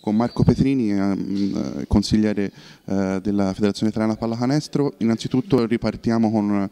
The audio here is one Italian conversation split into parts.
con Marco Petrini, eh, mm, eh, consigliere eh, della Federazione Italiana Pallacanestro. Innanzitutto ripartiamo con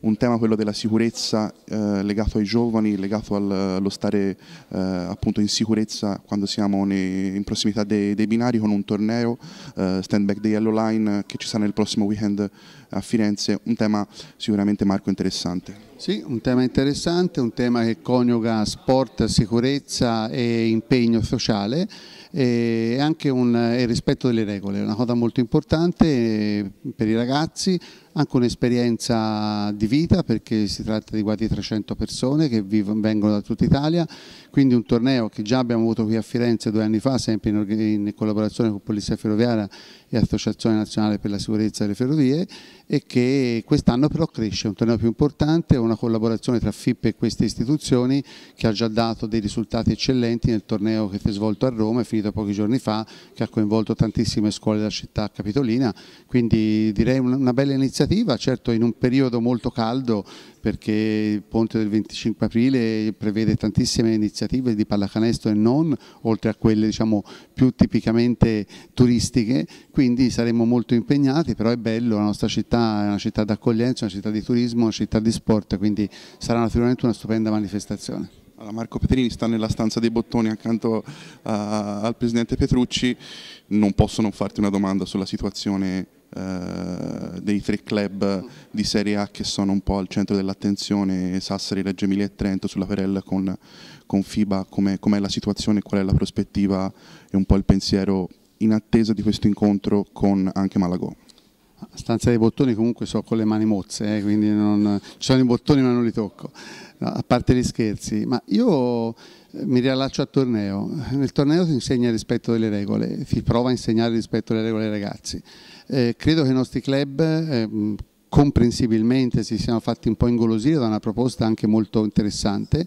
un tema, quello della sicurezza legato ai giovani, legato allo stare appunto in sicurezza quando siamo in prossimità dei, binari con un torneo, Stand Back Day Yellow Line, che ci sarà nel prossimo weekend a Firenze, un tema sicuramente Marco interessante. Sì, un tema interessante, un tema che coniuga sport, sicurezza e impegno sociale e anche un, eh, il rispetto delle regole, è una cosa molto importante eh, per i ragazzi, anche un'esperienza di vita perché si tratta di quasi 300 persone che vengono da tutta Italia, quindi un torneo che già abbiamo avuto qui a Firenze due anni fa, sempre in, in collaborazione con Polizia Ferroviaria e Associazione Nazionale per la Sicurezza delle Ferrovie e che quest'anno però cresce, è un torneo più importante, una collaborazione tra FIP e queste istituzioni che ha già dato dei risultati eccellenti nel torneo che si è svolto a Roma, è finito pochi giorni fa, che ha coinvolto tantissime scuole della città capitolina, quindi direi una bella iniziativa aspettativa, certo in un periodo molto caldo perché il ponte del 25 aprile prevede tantissime iniziative di pallacanestro e non, oltre a quelle diciamo, più tipicamente turistiche, quindi saremo molto impegnati, però è bello, la nostra città è una città d'accoglienza, una città di turismo, una città di sport, quindi sarà naturalmente una stupenda manifestazione. Marco Petrini sta nella stanza dei bottoni accanto a, al presidente Petrucci, non posso non farti una domanda sulla situazione eh, dei tre club di Serie A che sono un po' al centro dell'attenzione, Sassari, Reggio Emilia e Trento, sulla Perella con, con FIBA, com'è, com la situazione, qual è la prospettiva e un po' il pensiero in attesa di questo incontro con anche Malagò stanza dei bottoni comunque so con le mani mozze, eh, quindi non, ci sono i bottoni ma non li tocco, no, a parte gli scherzi, ma io eh, mi riallaccio al torneo, nel torneo si insegna il rispetto delle regole, si prova a insegnare il rispetto delle regole ai ragazzi, eh, credo che i nostri club eh, mm, comprensibilmente si siano fatti un po' ingolosire da una proposta anche molto interessante,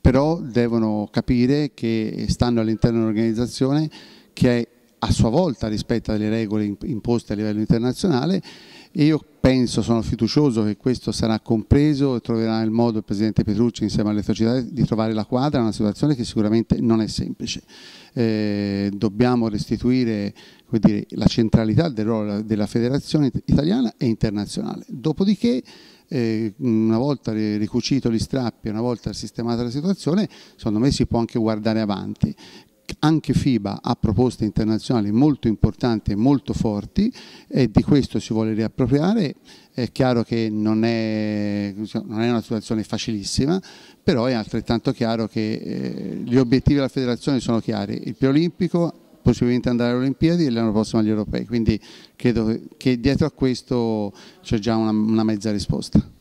però devono capire che eh, stanno all'interno dell'organizzazione che è a sua volta rispetta le regole imposte a livello internazionale e io penso, sono fiducioso che questo sarà compreso e troverà il modo il Presidente Petrucci insieme alle società di trovare la quadra una situazione che sicuramente non è semplice. Eh, dobbiamo restituire dire, la centralità del ruolo della federazione italiana e internazionale. Dopodiché eh, una volta ricucito gli strappi, una volta sistemata la situazione, secondo me si può anche guardare avanti anche FIBA ha proposte internazionali molto importanti e molto forti e di questo si vuole riappropriare. È chiaro che non è, non è una situazione facilissima, però è altrettanto chiaro che eh, gli obiettivi della federazione sono chiari. Il preolimpico possibilmente andare alle Olimpiadi e l'anno prossimo agli europei, quindi credo che dietro a questo c'è già una, una mezza risposta.